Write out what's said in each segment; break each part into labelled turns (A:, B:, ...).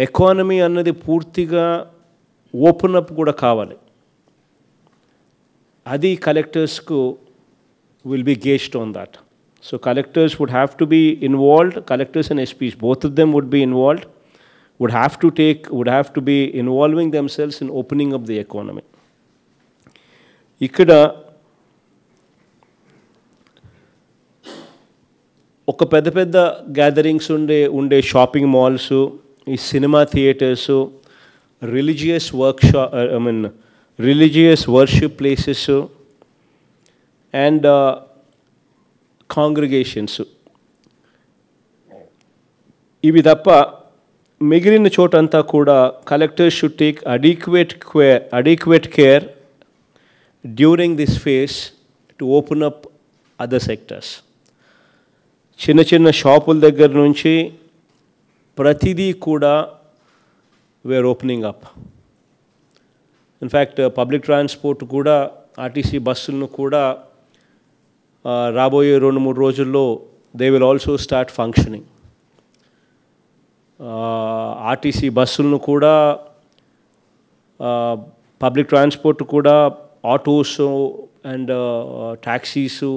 A: Economy the అన్నది పూర్తిగా open up కూడా కావాలి అది collectors will be gauged on that. So collectors would have to be involved, collectors and SPs, both of them would be involved, would have to take, would have to be involving themselves in opening up the economy. Ikeda. ఒక పెద్ద పెద్ద gatherings ఉండే ఉండే shopping malls ఈ cinema theatres religious workshop I mean religious worship places and congregations ఇవి తప్ప మిగిలిన చోటంతా కూడా కలెక్టర్స్ షుడ్ టేక్ అడీక్వేట్ క్వే adequate care during this phase to open up other sectors చిన్న చిన్న షాపుల దగ్గర నుంచి ప్రతిదీ కూడా we're opening up in fact public transport కూడా ఆర్టీసీ బస్సులను కూడా uh, రాబోయే రెండు మూడు రోజుల్లో they will also start functioning RTC బస్సులను కూడా పబ్లిక్ uh, ట్రాన్స్పోర్ట్ కూడా ఆటోస్ అండ్ ట్యాక్సీసు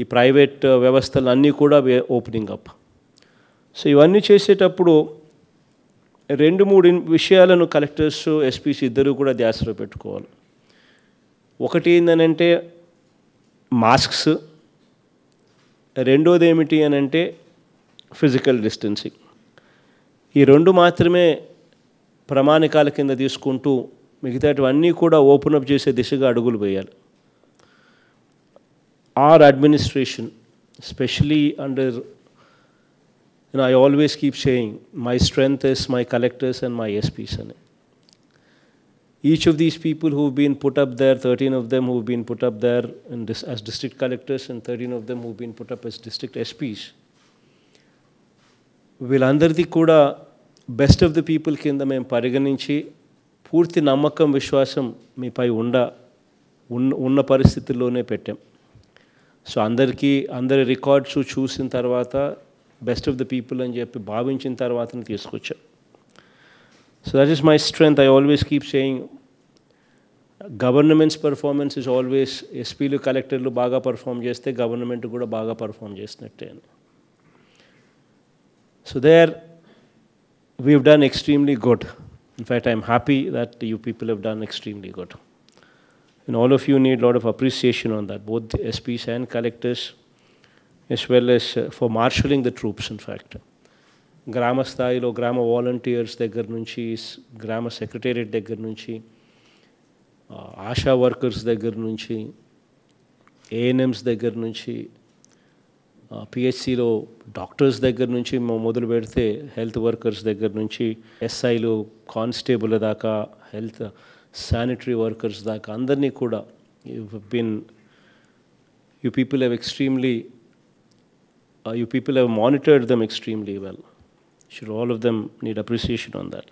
A: ఈ ప్రైవేట్ uh, వ్యవస్థలు అన్నీ కూడా ఓపెనింగ్ అప్ సో ఇవన్నీ చేసేటప్పుడు రెండు మూడు విషయాలను కలెక్టర్స్ ఎస్పీసీ ఇద్దరు కూడా ధ్యాసలో పెట్టుకోవాలి ఒకటి ఏంటనంటే మాస్క్స్ రెండోది ఏమిటి అని అంటే ఫిజికల్ డిస్టెన్సింగ్ ఈ రెండు మాత్రమే ప్రమాణికాల కింద తీసుకుంటూ మిగతాటివన్నీ కూడా ఓపెన్ అప్ చేసే దిశగా అడుగులు వేయాలి or administration specially under you I always keep saying, my strength is my collectors and my SPs. Each of these people who've been put up there, 13 of them who've been put up there as district collectors and 13 of them who've been put up as district SPs, will under the kuda, best of the people kinda mem pariganinchi, poorthi namakam vishwasam me pai unda, unna parisitilone petem. So under ki, under records who choose in tarvata, best of the people అని చెప్పి భావించిన తర్వాతనే తీసుకొచ్చా so that is my strength I always keep saying government's performance is always ఎస్పీలు కలెక్టర్లు బాగా perform చేస్తే government కూడా బాగా పర్ఫామ్ చేసినట్టే So there, there we've done extremely good. In fact, I'm happy that you people have done extremely good. And all of you need a lot of appreciation on that, both SPs and collectors as well as uh, for marshalling the troops, in fact. Grama style or grama volunteers, the Gurnunchi, grama secretariat, the Gurnunchi, uh, workers, the Gurnunchi, ANMs, the Gurnunchi, uh, PHC, lo doctors, the Gurnunchi, Mamudalberte, health workers, the Gurnunchi, SI lo constable, daka, health uh, sanitary workers, the Kandani Kuda. You've been, you people have extremely uh, you people have monitored them extremely well. Sure, all of them need appreciation on that?